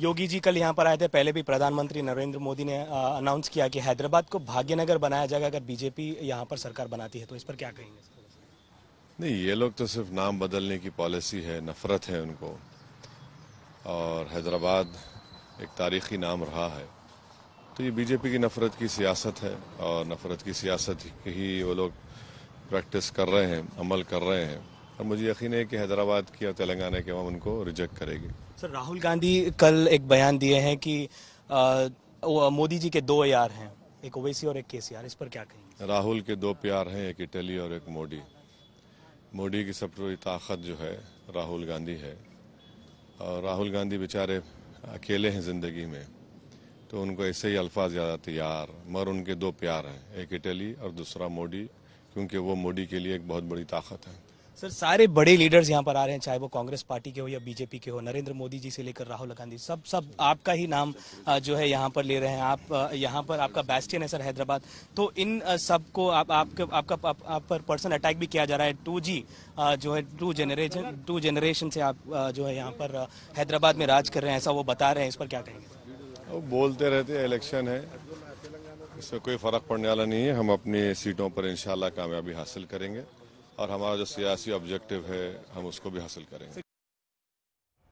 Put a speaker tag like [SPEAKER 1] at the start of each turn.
[SPEAKER 1] योगी जी कल यहाँ पर आए थे पहले भी प्रधानमंत्री नरेंद्र मोदी ने अनाउंस किया कि हैदराबाद को भाग्यनगर बनाया जाएगा अगर बीजेपी यहाँ पर सरकार बनाती है तो इस पर क्या कहेंगे
[SPEAKER 2] नहीं ये लोग तो सिर्फ नाम बदलने की पॉलिसी है नफरत है उनको और हैदराबाद एक तारीखी नाम रहा है तो ये बीजेपी की नफरत की सियासत है और नफरत की सियासत ही वो लोग प्रैक्टिस कर रहे हैं अमल कर रहे हैं और मुझे यकीन है कि हैदराबाद की और तेलंगाना की अवाम उनको रिजेक्ट करेगी
[SPEAKER 1] सर राहुल गांधी कल एक बयान दिए हैं कि मोदी जी के दो यार हैं एक ओवैसी और एक केसीआर इस पर क्या
[SPEAKER 2] कहेंगे राहुल के दो प्यार हैं एक इटली और एक मोदी मोदी की सब ताकत जो है राहुल गांधी है और राहुल गांधी बेचारे अकेले हैं ज़िंदगी में तो उनको ऐसे ही अल्फाज याद आते यार मगर उनके दो प्यार हैं एक इटली और दूसरा मोदी क्योंकि वो मोदी के लिए एक बहुत बड़ी ताकत है
[SPEAKER 1] सर सारे बड़े लीडर्स यहाँ पर आ रहे हैं चाहे वो कांग्रेस पार्टी के हो या बीजेपी के हो नरेंद्र मोदी जी से लेकर राहुल गांधी सब सब आपका ही नाम जो है यहाँ पर ले रहे हैं आप यहाँ पर आपका बैस्टियन है सर हैदराबाद तो इन सबको आप आपके आपका आप, पर पर्सन अटैक भी किया जा रहा है टू जी जो है टू जनरेशन टू जनरेशन से आप जो है यहाँ पर हैदराबाद में राज कर रहे हैं ऐसा वो बता रहे हैं इस पर क्या कहेंगे
[SPEAKER 2] बोलते रहते हैं इलेक्शन है इससे कोई फर्क पड़ने वाला नहीं है हम अपनी सीटों पर इंशाल्लाह कामयाबी हासिल करेंगे और हमारा जो सियासी ऑब्जेक्टिव है हम उसको भी हासिल करेंगे